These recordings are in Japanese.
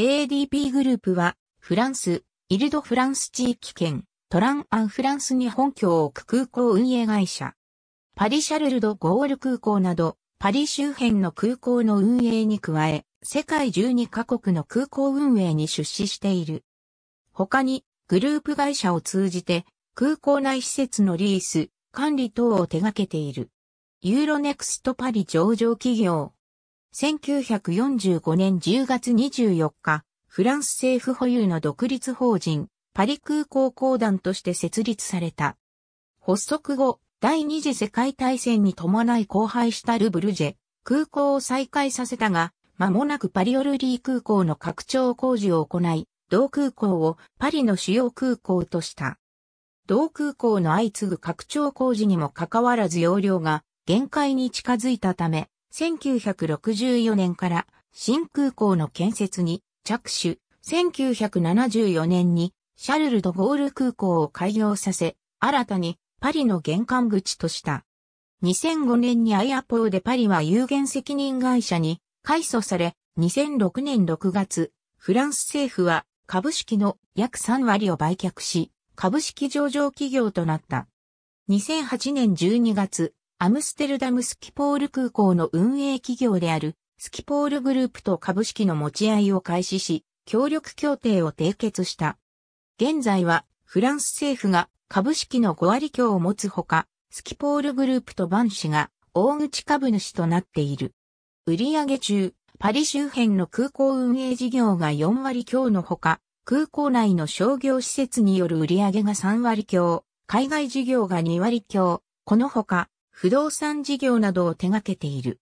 ADP グループは、フランス、イルドフランス地域圏、トランアンフランスに本拠を置く空港運営会社。パリシャルルド・ゴール空港など、パリ周辺の空港の運営に加え、世界12カ国の空港運営に出資している。他に、グループ会社を通じて、空港内施設のリース、管理等を手掛けている。ユーロネクストパリ上場企業、1945年10月24日、フランス政府保有の独立法人、パリ空港公団として設立された。発足後、第二次世界大戦に伴い荒廃したルブルジェ、空港を再開させたが、間もなくパリオルリー空港の拡張工事を行い、同空港をパリの主要空港とした。同空港の相次ぐ拡張工事にもかかわらず容量が限界に近づいたため、1964年から新空港の建設に着手、1974年にシャルル・ド・ゴール空港を開業させ、新たにパリの玄関口とした。2005年にアイアポーでパリは有限責任会社に改祖され、2006年6月、フランス政府は株式の約3割を売却し、株式上場企業となった。2008年12月、アムステルダムスキポール空港の運営企業であるスキポールグループと株式の持ち合いを開始し、協力協定を締結した。現在はフランス政府が株式の5割強を持つほか、スキポールグループとバン氏が大口株主となっている。売上中、パリ周辺の空港運営事業が4割強のほか、空港内の商業施設による売上が3割強、海外事業が2割強、このほか、不動産事業などを手掛けている。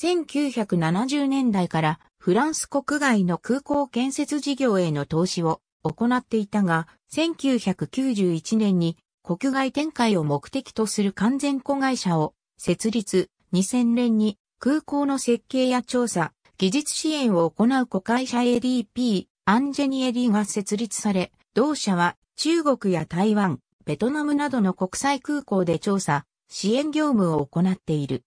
1970年代からフランス国外の空港建設事業への投資を行っていたが、1991年に国外展開を目的とする完全子会社を設立、2000年に空港の設計や調査、技術支援を行う子会社 ADP、アンジェニエリーが設立され、同社は中国や台湾、ベトナムなどの国際空港で調査、支援業務を行っている。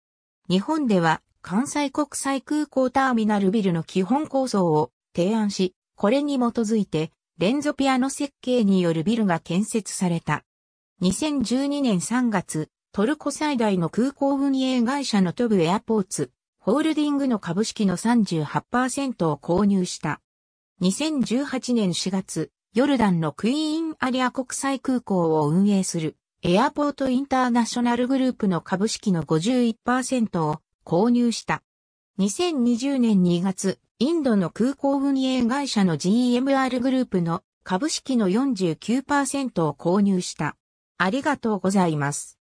日本では関西国際空港ターミナルビルの基本構想を提案し、これに基づいてレンゾピアの設計によるビルが建設された。2012年3月、トルコ最大の空港運営会社のトブエアポーツ、ホールディングの株式の38%を購入した。2018年4月、ヨルダンのクイーンアリア国際空港を運営するエアポートインターナショナルグループの株式の51%を購入した。2020年2月、インドの空港運営会社の GMR グループの株式の49%を購入した。ありがとうございます。